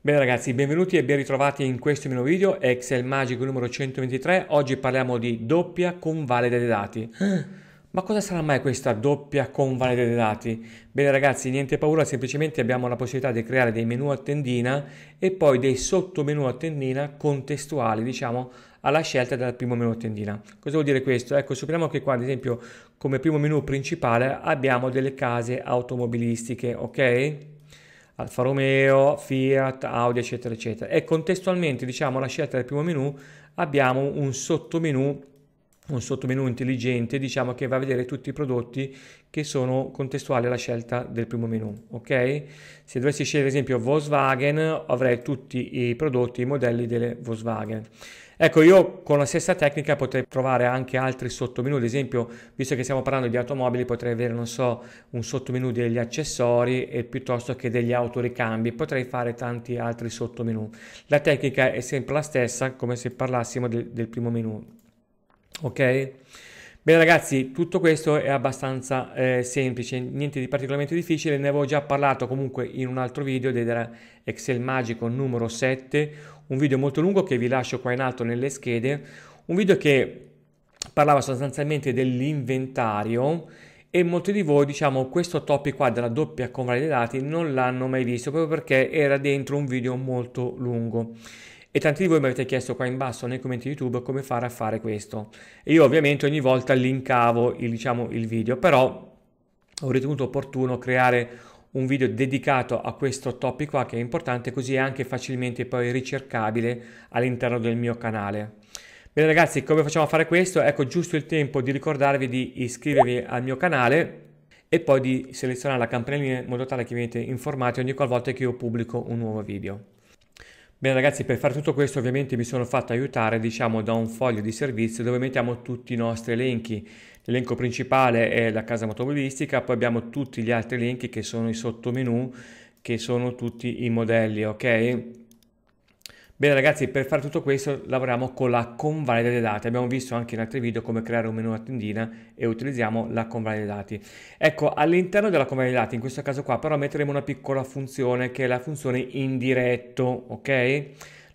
Bene ragazzi, benvenuti e ben ritrovati in questo mio video Excel Magico numero 123. Oggi parliamo di doppia convalida dei dati. Ma cosa sarà mai questa doppia convalida dei dati? Bene ragazzi, niente paura, semplicemente abbiamo la possibilità di creare dei menu a tendina e poi dei sottomenu a tendina contestuali, diciamo, alla scelta del primo menu a tendina. Cosa vuol dire questo? Ecco, supponiamo che qua, ad esempio, come primo menu principale abbiamo delle case automobilistiche, ok? Alfa Romeo, Fiat, Audi, eccetera, eccetera. E contestualmente, diciamo, la scelta del primo menu abbiamo un sottomenu un sottomenu intelligente, diciamo che va a vedere tutti i prodotti che sono contestuali alla scelta del primo menu, ok? Se dovessi scegliere ad esempio Volkswagen, avrei tutti i prodotti, i modelli delle Volkswagen. Ecco, io con la stessa tecnica potrei trovare anche altri sottomenu, ad esempio, visto che stiamo parlando di automobili, potrei avere, non so, un sottomenu degli accessori e piuttosto che degli autoricambi, potrei fare tanti altri sottomenu. La tecnica è sempre la stessa, come se parlassimo del, del primo menu ok? Bene ragazzi, tutto questo è abbastanza eh, semplice, niente di particolarmente difficile, ne avevo già parlato comunque in un altro video excel Magico numero 7, un video molto lungo che vi lascio qua in alto nelle schede, un video che parlava sostanzialmente dell'inventario e molti di voi diciamo questo topic qua della doppia convalida dei dati non l'hanno mai visto proprio perché era dentro un video molto lungo e tanti di voi mi avete chiesto qua in basso nei commenti YouTube come fare a fare questo. E io ovviamente ogni volta linkavo il, diciamo, il video, però ho ritenuto opportuno creare un video dedicato a questo topic qua che è importante così è anche facilmente poi ricercabile all'interno del mio canale. Bene ragazzi, come facciamo a fare questo? Ecco giusto il tempo di ricordarvi di iscrivervi al mio canale e poi di selezionare la campanellina in modo tale che venite informati ogni qualvolta che io pubblico un nuovo video. Bene ragazzi, per fare tutto questo ovviamente mi sono fatto aiutare diciamo da un foglio di servizio dove mettiamo tutti i nostri elenchi. L'elenco principale è la casa automobilistica, poi abbiamo tutti gli altri elenchi che sono i sottomenu, che sono tutti i modelli, ok? Bene ragazzi, per fare tutto questo lavoriamo con la convalida dei dati. Abbiamo visto anche in altri video come creare un menu a tendina e utilizziamo la convalida dei dati. Ecco, all'interno della convalida dei dati, in questo caso qua, però metteremo una piccola funzione che è la funzione indiretto, ok?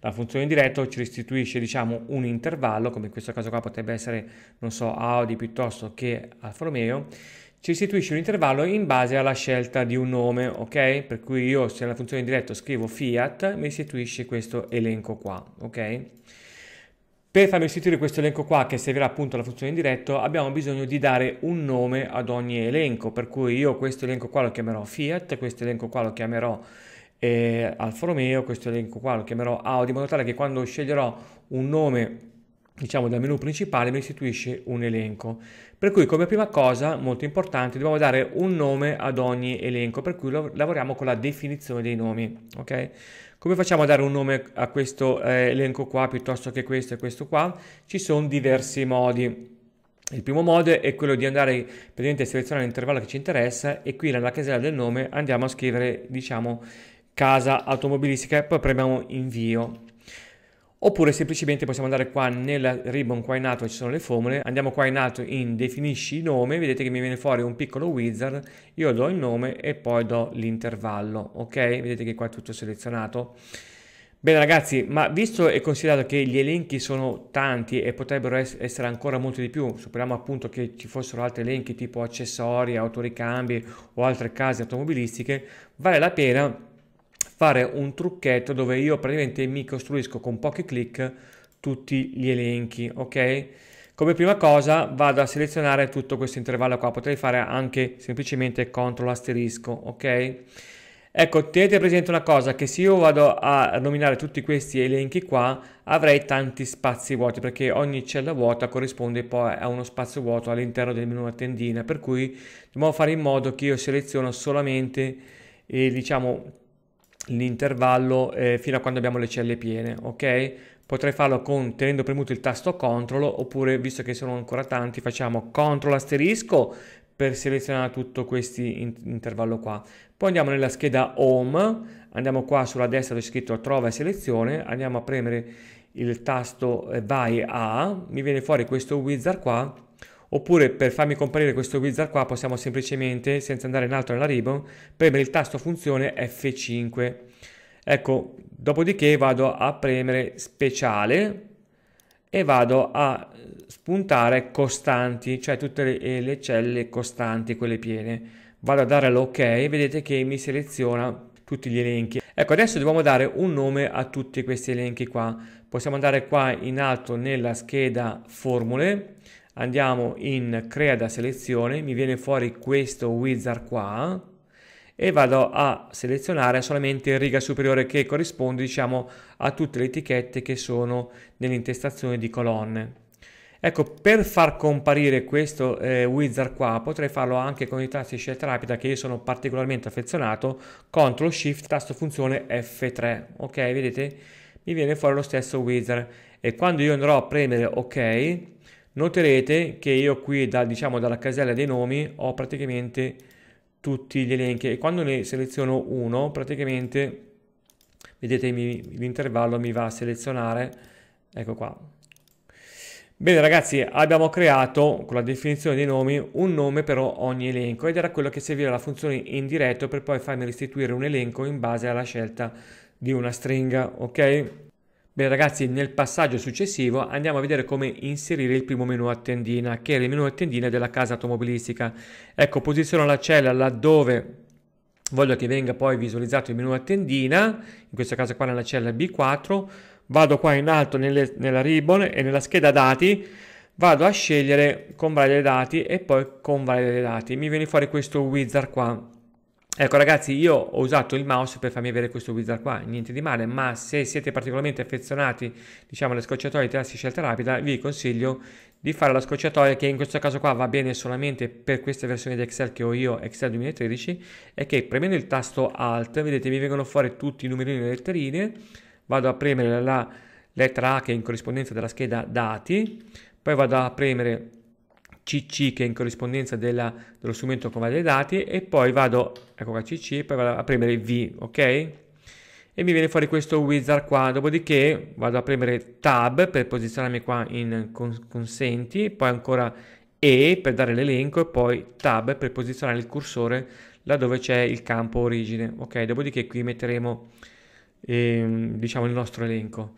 La funzione indiretto ci restituisce, diciamo, un intervallo, come in questo caso qua potrebbe essere, non so, Audi piuttosto che Alfa Romeo, ci istituisce un intervallo in base alla scelta di un nome, ok? Per cui io se nella funzione diretto scrivo fiat, mi istituisce questo elenco qua, ok? Per farmi istituire questo elenco qua che servirà appunto alla funzione indiretto abbiamo bisogno di dare un nome ad ogni elenco, per cui io questo elenco qua lo chiamerò Fiat, questo elenco qua lo chiamerò eh, Alfa Romeo, questo elenco qua lo chiamerò Audi, in modo tale che quando sceglierò un nome diciamo dal menu principale mi istituisce un elenco per cui come prima cosa molto importante dobbiamo dare un nome ad ogni elenco per cui lavoriamo con la definizione dei nomi ok come facciamo a dare un nome a questo eh, elenco qua piuttosto che questo e questo qua ci sono diversi modi il primo modo è quello di andare praticamente a selezionare l'intervallo che ci interessa e qui nella casella del nome andiamo a scrivere diciamo casa automobilistica e poi premiamo invio Oppure semplicemente possiamo andare qua nel ribbon qua in alto ci sono le formule, andiamo qua in alto in definisci nome, vedete che mi viene fuori un piccolo wizard, io do il nome e poi do l'intervallo, ok? Vedete che qua è tutto selezionato. Bene ragazzi, ma visto e considerato che gli elenchi sono tanti e potrebbero essere ancora molti di più, supponiamo appunto che ci fossero altri elenchi tipo accessori, autoricambi o altre case automobilistiche, vale la pena fare un trucchetto dove io praticamente mi costruisco con pochi clic tutti gli elenchi, ok? Come prima cosa vado a selezionare tutto questo intervallo qua, potrei fare anche semplicemente CTRL asterisco, ok? Ecco, tenete presente una cosa, che se io vado a nominare tutti questi elenchi qua, avrei tanti spazi vuoti, perché ogni cella vuota corrisponde poi a uno spazio vuoto all'interno del menu a tendina, per cui dobbiamo fare in modo che io seleziono solamente, eh, diciamo, l'intervallo eh, fino a quando abbiamo le celle piene, ok? Potrei farlo con, tenendo premuto il tasto CTRL oppure, visto che sono ancora tanti, facciamo CTRL asterisco per selezionare tutto questo in intervallo qua. Poi andiamo nella scheda Home, andiamo qua sulla destra dove c'è scritto Trova e Selezione, andiamo a premere il tasto eh, Vai a, mi viene fuori questo wizard qua, Oppure per farmi comparire questo wizard qua possiamo semplicemente, senza andare in alto nella ribbon, premere il tasto funzione F5. Ecco, dopodiché vado a premere speciale e vado a spuntare costanti, cioè tutte le, eh, le celle costanti, quelle piene. Vado a dare l'ok, ok, vedete che mi seleziona tutti gli elenchi. Ecco, adesso dobbiamo dare un nome a tutti questi elenchi qua. Possiamo andare qua in alto nella scheda formule, andiamo in crea da selezione, mi viene fuori questo wizard qua e vado a selezionare solamente in riga superiore che corrisponde diciamo a tutte le etichette che sono nell'intestazione di colonne. Ecco, per far comparire questo eh, wizard qua potrei farlo anche con i tasti scelta rapida che io sono particolarmente affezionato, CTRL SHIFT tasto funzione F3, ok? Vedete? Mi viene fuori lo stesso wizard e quando io andrò a premere ok Noterete che io qui da, diciamo, dalla casella dei nomi ho praticamente tutti gli elenchi e quando ne seleziono uno praticamente vedete l'intervallo mi va a selezionare ecco qua bene ragazzi abbiamo creato con la definizione dei nomi un nome per ogni elenco ed era quello che serviva la funzione in diretto per poi farmi restituire un elenco in base alla scelta di una stringa ok Bene ragazzi, nel passaggio successivo andiamo a vedere come inserire il primo menu a tendina, che è il menu a tendina della casa automobilistica. Ecco, posiziono la cella laddove voglio che venga poi visualizzato il menu a tendina, in questo caso qua nella cella B4, vado qua in alto nelle, nella ribbon e nella scheda dati, vado a scegliere convalidare dati e poi convalidare dati. Mi viene fuori questo wizard qua, Ecco ragazzi, io ho usato il mouse per farmi avere questo wizard qua, niente di male, ma se siete particolarmente affezionati, diciamo, alle scocciatoie di tasti scelta rapida, vi consiglio di fare la scocciatoia che in questo caso qua va bene solamente per queste versioni di Excel che ho io, Excel 2013, e che premendo il tasto Alt, vedete, mi vengono fuori tutti i numerini e le letterine, vado a premere la lettera A che è in corrispondenza della scheda dati, poi vado a premere CC che è in corrispondenza della, dello strumento con dei dati e poi vado, ecco qua CC, poi vado a premere V, ok? E mi viene fuori questo wizard qua, dopodiché vado a premere Tab per posizionarmi qua in consenti, poi ancora E per dare l'elenco e poi Tab per posizionare il cursore laddove c'è il campo origine, ok? Dopodiché qui metteremo, ehm, diciamo, il nostro elenco.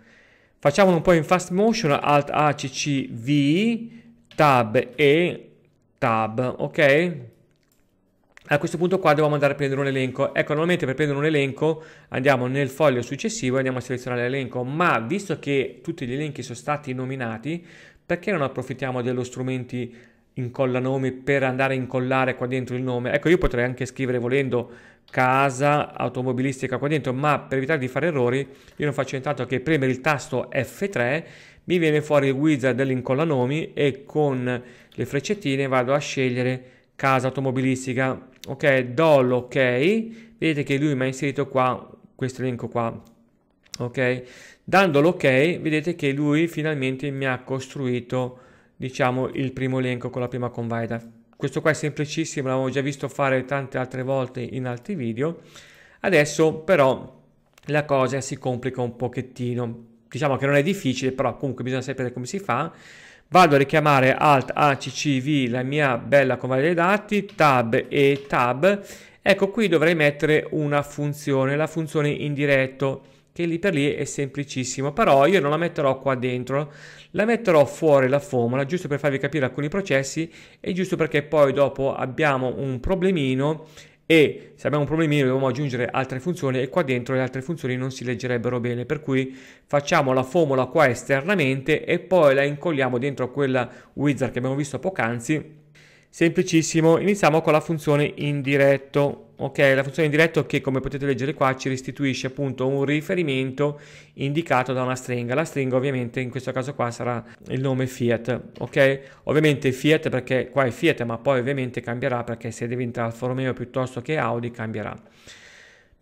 Facciamolo un po' in fast motion, Alt A, C, C, V, tab e tab, ok? A questo punto qua dobbiamo andare a prendere un elenco. Ecco, normalmente per prendere un elenco andiamo nel foglio successivo e andiamo a selezionare l'elenco, ma visto che tutti gli elenchi sono stati nominati, perché non approfittiamo dello strumenti incolla nomi per andare a incollare qua dentro il nome. Ecco, io potrei anche scrivere volendo casa automobilistica qua dentro, ma per evitare di fare errori, io non faccio intanto che premere il tasto F3 mi viene fuori il wizard dell'incolla nomi e con le freccettine vado a scegliere casa automobilistica. Ok, do l'ok, vedete che lui mi ha inserito qua questo elenco qua. Ok, dando l'ok, vedete che lui finalmente mi ha costruito diciamo il primo elenco con la prima convaida. Questo qua è semplicissimo, l'avevo già visto fare tante altre volte in altri video. Adesso però la cosa si complica un pochettino diciamo che non è difficile, però comunque bisogna sapere come si fa. Vado a richiamare Alt ACCV la mia bella convaglia dei dati, Tab e Tab. Ecco, qui dovrei mettere una funzione, la funzione indiretto, che lì per lì è semplicissimo, però io non la metterò qua dentro, la metterò fuori la formula, giusto per farvi capire alcuni processi e giusto perché poi dopo abbiamo un problemino e se abbiamo un problemino dobbiamo aggiungere altre funzioni e qua dentro le altre funzioni non si leggerebbero bene per cui facciamo la formula qua esternamente e poi la incolliamo dentro quella wizard che abbiamo visto poc'anzi Semplicissimo, iniziamo con la funzione indiretto. Ok, la funzione indiretto che come potete leggere qua ci restituisce appunto un riferimento indicato da una stringa. La stringa ovviamente in questo caso qua sarà il nome Fiat. Ok, ovviamente Fiat perché qua è Fiat ma poi ovviamente cambierà perché se diventa Alfa Romeo piuttosto che Audi cambierà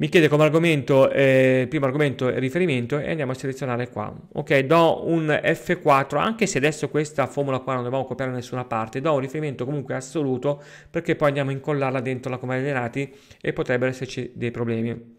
mi chiede come argomento, eh, primo argomento e riferimento e andiamo a selezionare qua. Ok, do un F4, anche se adesso questa formula qua non dobbiamo copiare da nessuna parte, do un riferimento comunque assoluto perché poi andiamo a incollarla dentro la comanda dei dati e potrebbero esserci dei problemi.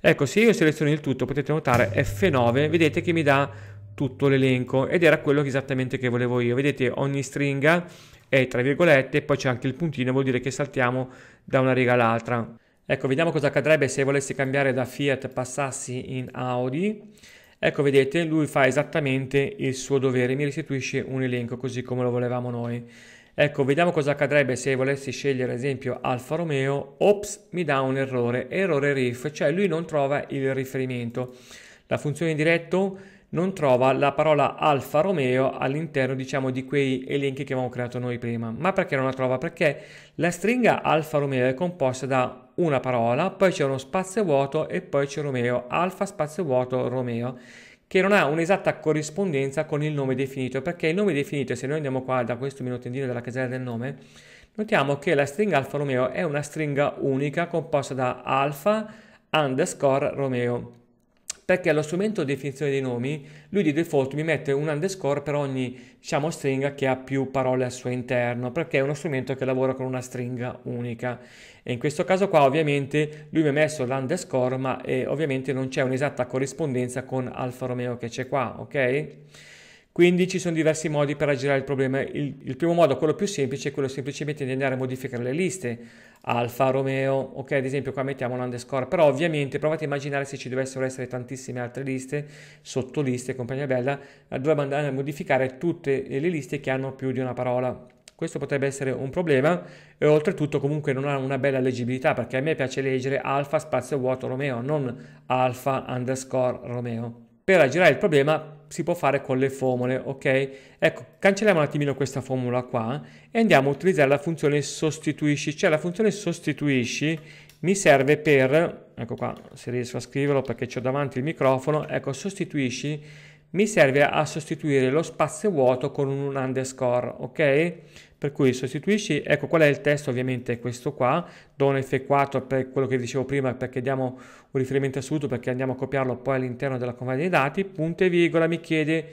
Ecco, se io seleziono il tutto potete notare F9, vedete che mi dà tutto l'elenco ed era quello esattamente che volevo io. Vedete ogni stringa è tra virgolette, poi c'è anche il puntino, vuol dire che saltiamo da una riga all'altra. Ecco, vediamo cosa accadrebbe se volessi cambiare da Fiat passassi in Audi. Ecco, vedete, lui fa esattamente il suo dovere, mi restituisce un elenco così come lo volevamo noi. Ecco, vediamo cosa accadrebbe se volessi scegliere ad esempio Alfa Romeo. Ops, mi dà un errore, errore RIF, cioè lui non trova il riferimento. La funzione diretto non trova la parola Alfa Romeo all'interno diciamo di quei elenchi che avevamo creato noi prima. Ma perché non la trova? Perché la stringa Alfa Romeo è composta da una parola, poi c'è uno spazio vuoto e poi c'è Romeo, Alfa spazio vuoto Romeo che non ha un'esatta corrispondenza con il nome definito, perché il nome definito, se noi andiamo qua da questo minutendino della casella del nome, notiamo che la stringa Alfa Romeo è una stringa unica composta da Alfa underscore Romeo perché allo strumento definizione dei nomi lui di default mi mette un underscore per ogni diciamo, stringa che ha più parole al suo interno, perché è uno strumento che lavora con una stringa unica. E in questo caso qua ovviamente lui mi ha messo l'underscore, ma eh, ovviamente non c'è un'esatta corrispondenza con Alfa Romeo che c'è qua, ok? Quindi ci sono diversi modi per aggirare il problema. Il, il, primo modo, quello più semplice, è quello semplicemente di andare a modificare le liste. Alfa, Romeo, ok, ad esempio qua mettiamo un underscore, però ovviamente provate a immaginare se ci dovessero essere tantissime altre liste, sottoliste, compagnia bella, eh, dovremmo andare a modificare tutte le liste che hanno più di una parola. Questo potrebbe essere un problema e oltretutto comunque non ha una bella leggibilità perché a me piace leggere alfa spazio vuoto Romeo, non alfa underscore Romeo per aggirare il problema si può fare con le formule, ok? Ecco, cancelliamo un attimino questa formula qua e andiamo a utilizzare la funzione sostituisci, cioè la funzione sostituisci mi serve per, ecco qua, se riesco a scriverlo perché ho davanti il microfono, ecco, sostituisci mi serve a sostituire lo spazio vuoto con un underscore, ok? per cui sostituisci, ecco qual è il testo ovviamente questo qua, don F4 per quello che dicevo prima perché diamo un riferimento assoluto perché andiamo a copiarlo poi all'interno della comanda dei dati, punto e virgola mi chiede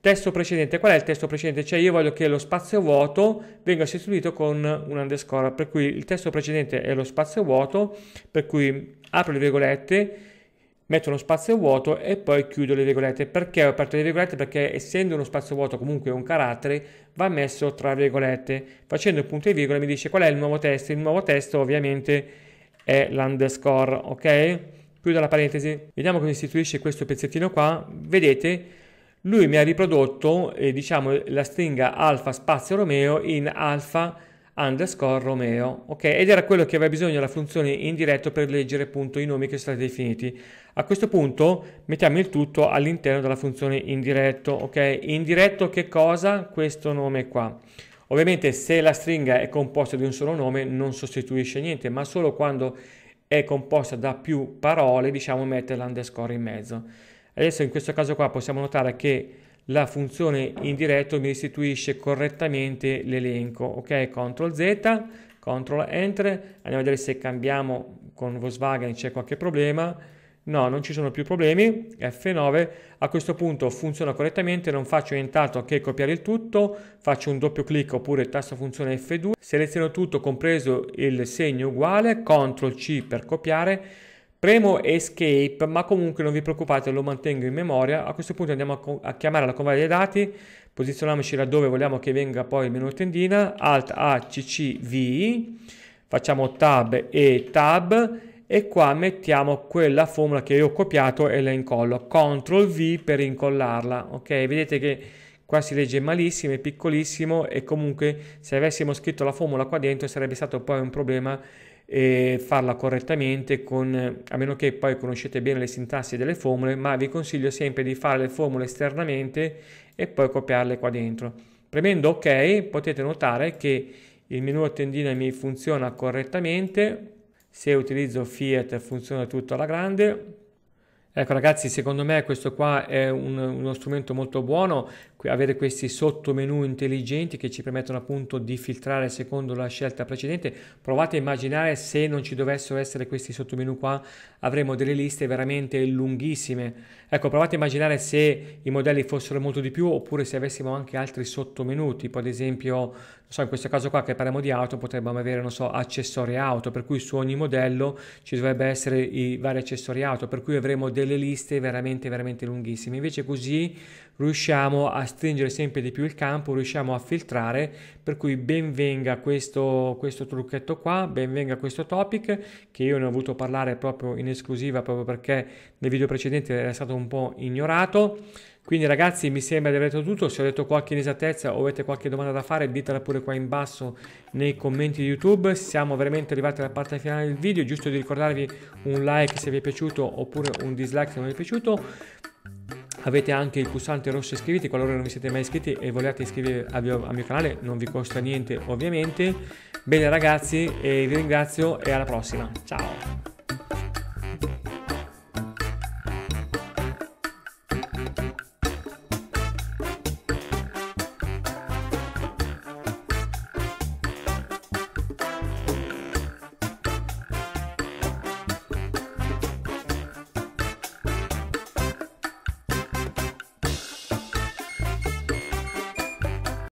testo precedente, qual è il testo precedente? Cioè io voglio che lo spazio vuoto venga sostituito con un underscore, per cui il testo precedente è lo spazio vuoto, per cui apro le virgolette, metto uno spazio vuoto e poi chiudo le virgolette. Perché ho aperto le virgolette? Perché essendo uno spazio vuoto comunque un carattere, va messo tra virgolette. Facendo il punto e virgola mi dice qual è il nuovo testo. Il nuovo testo ovviamente è l'underscore, ok? Chiudo la parentesi. Vediamo come istituisce questo pezzettino qua. Vedete? Lui mi ha riprodotto, eh, diciamo, la stringa alfa spazio Romeo in alfa underscore Romeo, ok? Ed era quello che aveva bisogno della funzione in diretto per leggere appunto i nomi che sono stati definiti. A questo punto mettiamo il tutto all'interno della funzione in diretto, ok? In diretto che cosa? Questo nome qua. Ovviamente se la stringa è composta di un solo nome non sostituisce niente, ma solo quando è composta da più parole, diciamo, mette l'underscore in mezzo. Adesso in questo caso qua possiamo notare che la funzione indiretto mi restituisce correttamente l'elenco. Ok, CTRL Z, CTRL Enter, andiamo a vedere se cambiamo con Volkswagen c'è qualche problema. No, non ci sono più problemi, F9, a questo punto funziona correttamente, non faccio nient'altro che copiare il tutto, faccio un doppio clic oppure tasto funzione F2, seleziono tutto compreso il segno uguale, CTRL C per copiare, Premo escape, ma comunque non vi preoccupate, lo mantengo in memoria. A questo punto andiamo a, a chiamare la convoglia dei dati, posizioniamoci laddove vogliamo che venga poi il menu tendina, Alt A, C, C, V, facciamo Tab e Tab e qua mettiamo quella formula che io ho copiato e la incollo, Ctrl V per incollarla, ok? Vedete che qua si legge malissimo, è piccolissimo e comunque se avessimo scritto la formula qua dentro sarebbe stato poi un problema e farla correttamente con, a meno che poi conoscete bene le sintassi delle formule, ma vi consiglio sempre di fare le formule esternamente e poi copiarle qua dentro. Premendo ok potete notare che il menu a mi funziona correttamente, se utilizzo Fiat funziona tutto alla grande, Ecco ragazzi, secondo me questo qua è un, uno strumento molto buono avere questi sottomenu intelligenti che ci permettono appunto di filtrare secondo la scelta precedente. Provate a immaginare se non ci dovessero essere questi sottomenu qua, avremmo delle liste veramente lunghissime. Ecco, provate a immaginare se i modelli fossero molto di più oppure se avessimo anche altri sottomenu, tipo ad esempio, so, in questo caso qua che parliamo di auto, potremmo avere, non so, accessori auto, per cui su ogni modello ci dovrebbe essere i vari accessori auto, per cui avremo delle liste veramente veramente lunghissime. Invece così riusciamo a stringere sempre di più il campo, riusciamo a filtrare, per cui ben venga questo, questo trucchetto qua, ben venga questo topic che io ne ho voluto parlare proprio in esclusiva proprio perché nel video precedente era stato un po' ignorato. Quindi ragazzi mi sembra di aver detto tutto, se ho detto qualche inesattezza o avete qualche domanda da fare ditela pure qua in basso nei commenti di YouTube, siamo veramente arrivati alla parte finale del video, giusto di ricordarvi un like se vi è piaciuto oppure un dislike se non vi è piaciuto avete anche il pulsante rosso iscriviti qualora non vi siete mai iscritti e volete iscrivervi al mio canale non vi costa niente ovviamente bene ragazzi vi ringrazio e alla prossima ciao